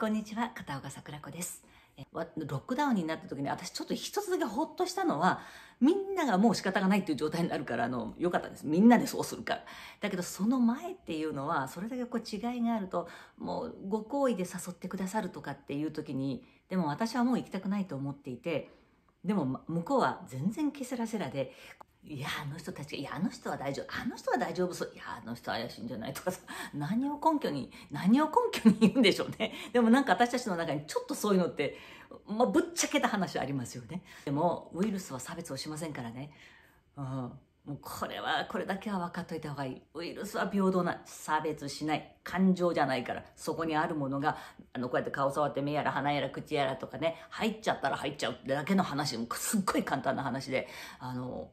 こんにちは、片岡桜子です。ロックダウンになった時に私ちょっと一つだけほっとしたのは、みんながもう仕方がないっていう状態になるから、あの、良かったです。みんなでそうするから。だけどその前っていうのは、それだけこう違いがあると、もうご好意で誘ってくださるとかっていう時に、でも私はもう行きたくないと思っていて、でも向こうは全然ケセラセラで、いや、あの人たち、いや、あの人は大丈夫、あの人は大丈夫そう、いや、あの人怪しいんじゃないとかさ、何を根拠に、何を根拠に言うんでしょうね。でもなんか私たちの中にちょっとそういうのって、まあ、ぶっちゃけた話ありますよね。でも、ウイルスは差別をしませんからね。うん。もうこれは、これだけは分かっといた方がいい。ウイルスは平等な、差別しない、感情じゃないから、そこにあるものが、あの、こうやって顔触って目やら鼻やら口やらとかね、入っちゃったら入っちゃうってだけの話、すっごい簡単な話で、あの、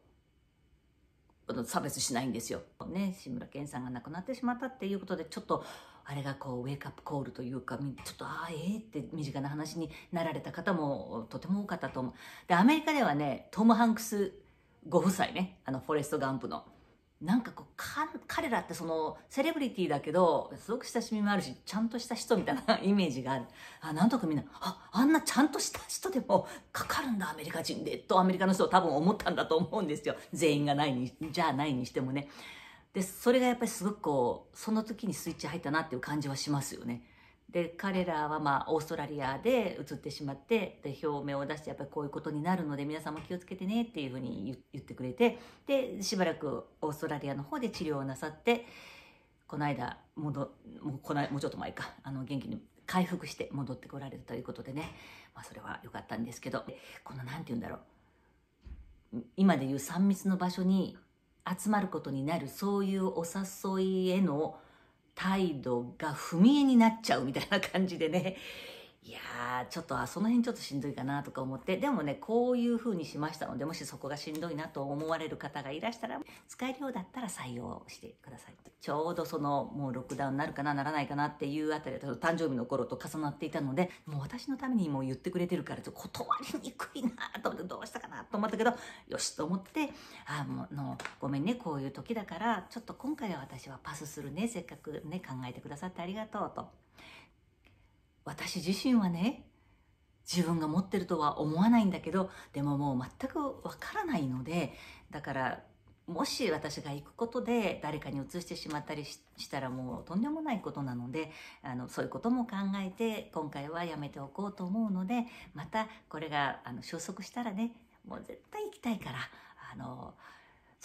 差別しないんですよ。ね、志村けんさんが亡くなってしまったっていうことで、ちょっと、あれがこう、ウェイクアップコールというか、ちょっと、ああ、ええー、って身近な話になられた方もとても多かったと思う。で、アメリカではね、トム・ハンクスご夫妻ね、あの、フォレスト・ガンプの、なんかこうか彼らってそのセレブリティだけどすごく親しみもあるしちゃんとした人みたいな イメージがあるあなんとかみんなああんなちゃんとした人でもかかるんだアメリカ人でとアメリカの人は多分思ったんだと思うんですよ全員がないにじゃないにしてもねでそれがやっぱりすごくこうその時にスイッチ入ったなっていう感じはしますよね。で彼らはまあオーストラリアで移ってしまってで表明を出してやっぱりこういうことになるので皆さんも気をつけてねっていうふうに言ってくれてでしばらくオーストラリアの方で治療をなさってこの間ももうこないもうちょっと前かあの元気に回復して戻ってこられるということでね、まあ、それは良かったんですけどこの何て言うんだろう今でいう3密の場所に集まることになるそういうお誘いへの態度が踏み絵になっちゃうみたいな感じでね、いやー、ちょっと、あ、その辺ちょっとしんどいかなとか思って、でもね、こういう風にしましたので、もしそこがしんどいなと思われる方がいらしたら、使えるようだったら採用してください。ちょうどその、もうロックダウンになるかな、ならないかなっていうあたり、誕生日の頃と重なっていたので、もう私のためにもう言ってくれてるから、ちょっと断りにくいなと思って、どうしたかなと思ったけど、よしと思って、あ、もう、の、ごめんね、こういう時だから、ちょっと今回は私はパスするね、せっかくね、考えてくださってありがとうと。私自身はね自分が持ってるとは思わないんだけどでももう全くわからないのでだからもし私が行くことで誰かに移してしまったりしたらもうとんでもないことなのであのそういうことも考えて今回はやめておこうと思うのでまたこれがあの収束したらねもう絶対行きたいからあの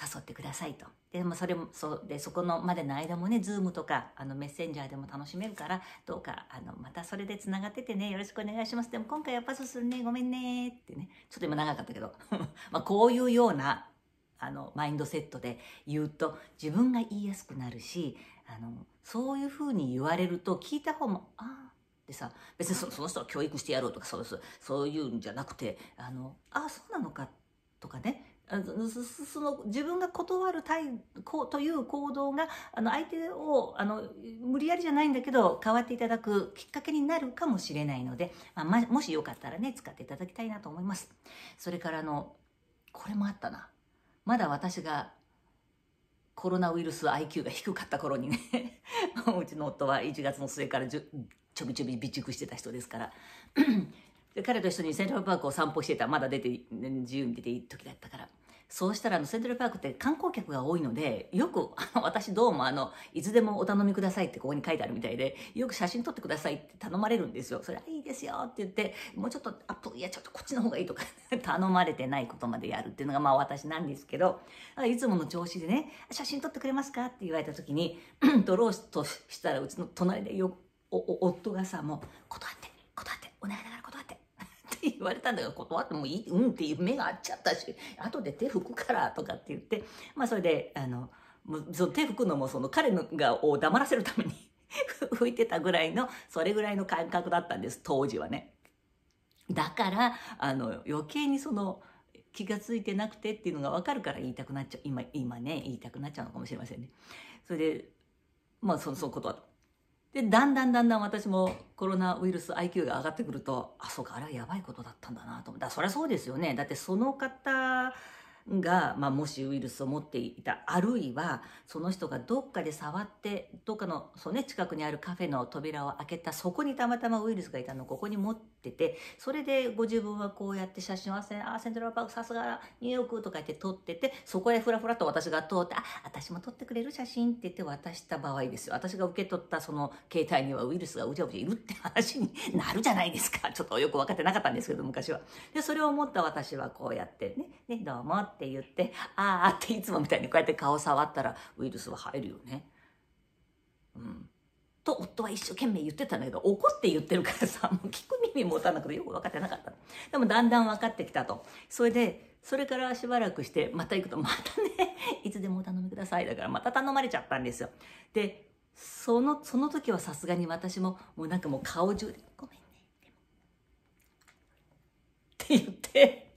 誘ってくださいと。で、まあ、それも、そ、で、そこのまでの間もね、ズームとか、あの、メッセンジャーでも楽しめるから、どうか、あの、またそれで繋がっててね、よろしくお願いします。でも今回はパスするね、ごめんねってね。ちょっと今長かったけど。まあ、こういうような、あの、マインドセットで言うと、自分が言いやすくなるし、あの、そういうふうに言われると、聞いた方も、ああ、でさ別に その人は教育してやろうとかそうそうそういうんじゃなくてあのあそうなのかとかねその自分が断る対抗という行動があの相手をあの無理やりじゃないんだけど変わっていただくきっかけになるかもしれないので、まあ、もしよかったらね使っていただきたいなと思います。それからのこれもあったなまだ私がコロナウイルス IQ が低かった頃にね うちの夫は1月の末からちょびちょび備蓄してた人ですからで彼と一緒にセントラルパークを散歩してたまだ出て自由に出ていい時だったから。そうしたら、あの、セントラルパークって観光客が多いので、よく、あの、私どうも、あの、いつでもお頼みくださいってここに書いてあるみたいで、よく写真撮ってくださいって頼まれるんですよ。それはいいですよって言って、もうちょっとアップ、いや、ちょっとこっちの方がいいとか 頼まれてないことまでやるっていうのが、まあ私なんですけど、いつもの調子でね、写真撮ってくれますかって言われた時に、撮ろうとしたら、うちの隣でよ、お、お夫がさ、もう、断って、断って、お願いだから断って、って言われたんだけど、断ってもいい、うんっていう目が合っちゃったし、後で手拭くからとかって言って、まあそれで、あの、その手拭くのもその彼のがを黙らせるために拭いてたぐらいの、それぐらいの感覚だったんです、当時はね。だから、あの、余計にその、気が付いてなくてっていうのが分かるから言いたくなっちゃう、今、今ね、言いたくなっちゃうのかもしれませんね。それで、まあ、その、そのことは、で、だんだんだんだん私もコロナウイルス IQ が上がってくると、あ、そうか、あれはやばいことだったんだなと思った。そりゃそうですよね。だってその方が、まあ、もしウイルスを持っていた、あるいは、その人がどっかで触って、どっかの、そうね、近くにあるカフェの扉を開けた、そこにたまたまウイルスがいたのをここに持ってて、それでご自分はこうやって写真をあせ、あ、セントラルパーク、さすがニューヨークとか言って撮ってて、そこへふらふらと私が通って、あ、私も撮ってくれる写真って言って渡した場合ですよ。私が受け取ったその携帯にはウイルスがうじゃうじゃいるって話になるじゃないですか。ちょっとよく分かってなかったんですけど、昔は。で、それを思った私はこうやってね、ね、どうもって言って、ああっていつもみたいにこうやって顔触ったらウイルスは入るよね。うん。と夫は一生懸命言ってたんだけど、怒って言ってるからさ、もう聞く耳持たなくてよく分かってなかった。でもだんだん分かってきたと。それで、それからしばらくして、また行くと、またね、いつでもお頼みください。だからまた頼まれちゃったんですよ。で、その、その時はさすがに私も、もうなんかもう顔中で、ごめんね、って言って、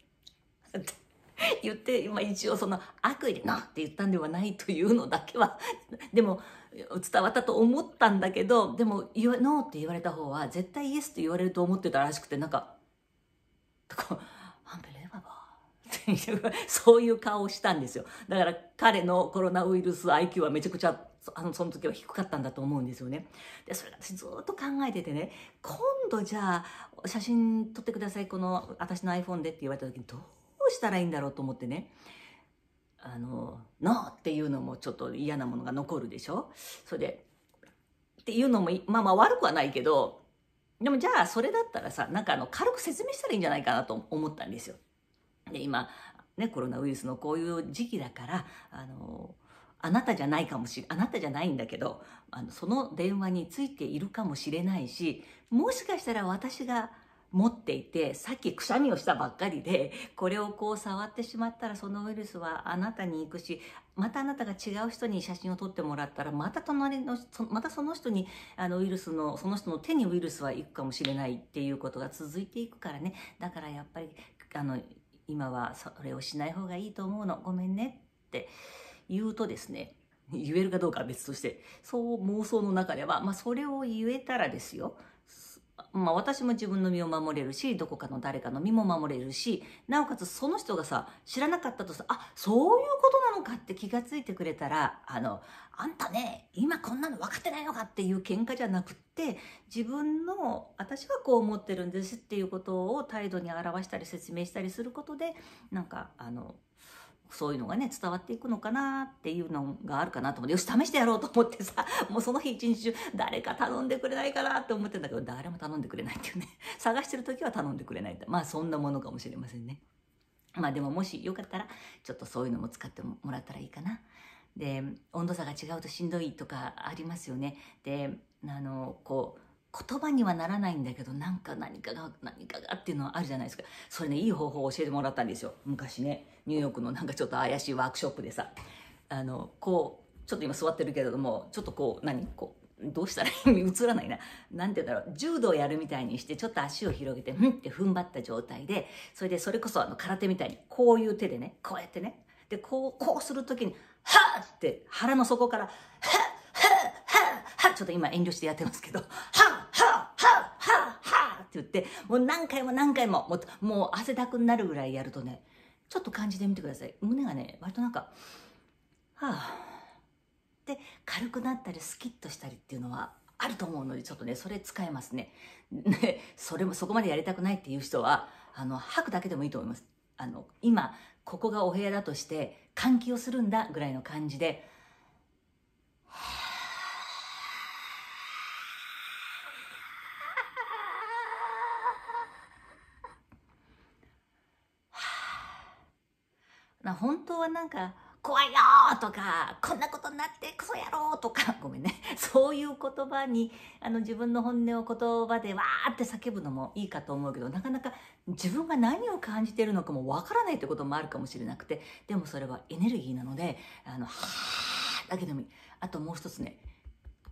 言って、今一応その悪意でなって言ったんではないというのだけは、でも伝わったと思ったんだけど、でも、ノーって言われた方は絶対イエスって言われると思ってたらしくて、なんか、とか、アンベレババー そういう顔をしたんですよ。だから彼のコロナウイルス IQ はめちゃくちゃあのその時は低かったんだと思うんですよね。でそれ私ずっと考えててね今度じゃあ写真撮ってくださいこの私の iPhone でって言われた時にどうしたらいいんだろうと思ってねあの「ノー」っていうのもちょっと嫌なものが残るでしょそれでっていうのもまあまあ悪くはないけどでもじゃあそれだったらさなんかあの軽く説明したらいいんじゃないかなと思ったんですよ。で今ね、コロナウイルスのこういう時期だからあのあなたじゃないかもしれあなたじゃないんだけどあのその電話についているかもしれないしもしかしたら私が持っていて、さっきくしゃみをしたばっかりで、これをこう触ってしまったらそのウイルスはあなたに行くし、またあなたが違う人に写真を撮ってもらったら、また隣の、またその人に、あのウイルスの、その人の手にウイルスは行くかもしれないっていうことが続いていくからね。だからやっぱり、あの、今はそれをしない方がいいと思うの。ごめんねって言うとですね、言えるかどうかは別として、そう妄想の中では、まあそれを言えたらですよ。まあ、私も自分の身を守れるし、どこかの誰かの身も守れるし、なおかつその人がさ、知らなかったとさ、あ、そういうことなのかって気がついてくれたら、あの、あんたね、今こんなの分かってないのかっていう喧嘩じゃなくって、自分の、私はこう思ってるんですっていうことを態度に表したり説明したりすることで、なんか、あの、そういうのがね、伝わっていくのかなっていうのがあるかなと思って、よし、試してやろうと思ってさ、もうその日一日中、誰か頼んでくれないかなって思ってんだけど、誰も頼んでくれないっていうね。探してる時は頼んでくれないって。まあ、そんなものかもしれませんね。まあ、でももしよかったら、ちょっとそういうのも使ってもらったらいいかな。で、温度差が違うとしんどいとかありますよね。で、あの、こう、言葉にはならないんだけど、なんか何かが、何かがっていうのはあるじゃないですか。それね、いい方法を教えてもらったんですよ。昔ね、ニューヨークのなんかちょっと怪しいワークショップでさ、あの、こう、ちょっと今座ってるけれども、ちょっとこう、何こう、どうしたらいい映 らないな。なんて言うんだろう。柔道やるみたいにして、ちょっと足を広げて、ふんって踏ん張った状態で、それでそれこそあの空手みたいに、こういう手でね、こうやってね。で、こう、こうするときに、はっって腹の底から、はっはっはっはっちょっと今遠慮してやってますけど、は言って、もう何回も何回も、もうもう汗だくになるぐらいやるとね、ちょっと感じてみてください。胸がね、割となんか、はぁ、あ、で、軽くなったり、スキッとしたりっていうのは、あると思うので、ちょっとね、それ使えますね。ね、それも、そこまでやりたくないっていう人は、あの、吐くだけでもいいと思います。あの、今、ここがお部屋だとして、換気をするんだぐらいの感じで、はなんか、怖いよとか、こんなことになってクソやろ!」とか、ごめんね。そういう言葉に、あの自分の本音を言葉でわーって叫ぶのもいいかと思うけど、なかなか自分が何を感じてるのかもわからないってこともあるかもしれなくて、でもそれはエネルギーなので、あの、はーだけでもいい。あともう一つね、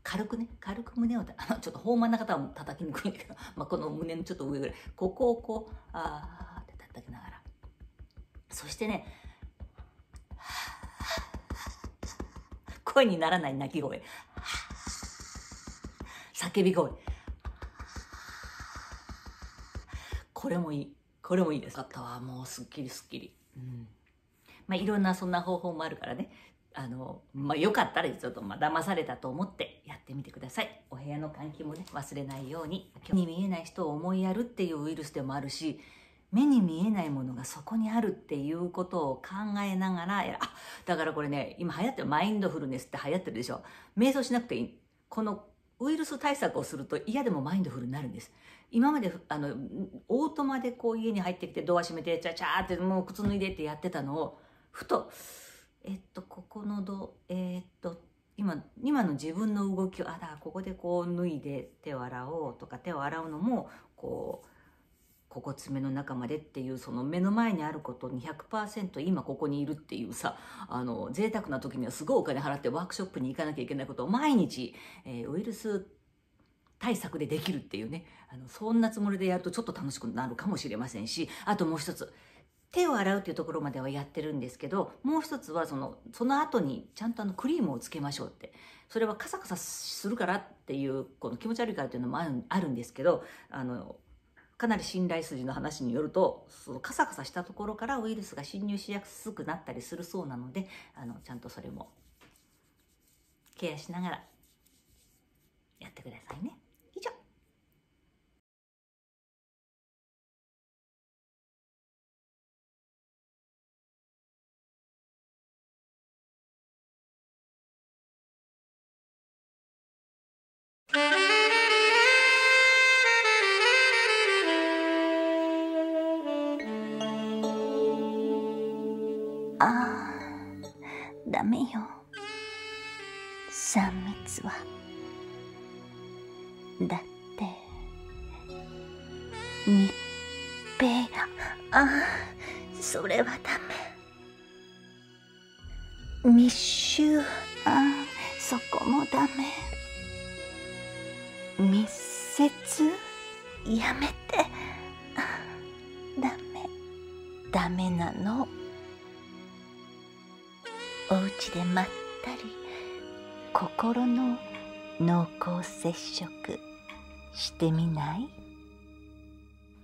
軽くね、軽く胸を、あの、ちょっと豊満な方は叩きにくいんだけど、まあ、この胸のちょっと上ぐらい、ここをこう、あーって叩きながら。そしてね、声にならない鳴き声。叫び声。これもいい。これもいいです。あったわ。もうすっきりすっきり。うん。まあ、いろんなそんな方法もあるからね。あの、まあ、よかったらちょっとま騙されたと思ってやってみてください。お部屋の換気もね、忘れないように。に見えない人を思いやるっていうウイルスでもあるし、目に見えないものがそこにあるっていうことを考えながら、あ、だからこれね、今流行ってる、マインドフルネスって流行ってるでしょ。瞑想しなくていい。このウイルス対策をすると嫌でもマインドフルになるんです。今まで、あの、オートマでこう家に入ってきてドア閉めて、チャチャーってもう靴脱いでってやってたのを、ふと、えっと、ここのド、えー、っと、今、今の自分の動きを、あら、ここでこう脱いで手を洗おうとか手を洗うのも、こう、ここ爪の中までっていうその目の前にあることに100%今ここにいるっていうさあの贅沢な時にはすごいお金払ってワークショップに行かなきゃいけないことを毎日、えー、ウイルス対策でできるっていうねあのそんなつもりでやるとちょっと楽しくなるかもしれませんしあともう一つ手を洗うっていうところまではやってるんですけどもう一つはそのその後にちゃんとあのクリームをつけましょうってそれはカサカサするからっていうこの気持ち悪いからっていうのもあるんですけどあのかなり信頼筋の話によると、そのカサカサしたところからウイルスが侵入しやすくなったりするそうなので、あの、ちゃんとそれもケアしながらやってくださいね。以上。you ダメよ3密はだって密閉あそれはダメ密集あそこもダメ密接やめてダメダメなの。お家でまったり心の濃厚接触してみない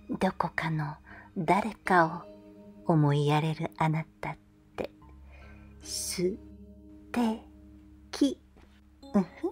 どこかの誰かを思いやれるあなたってすてきうふ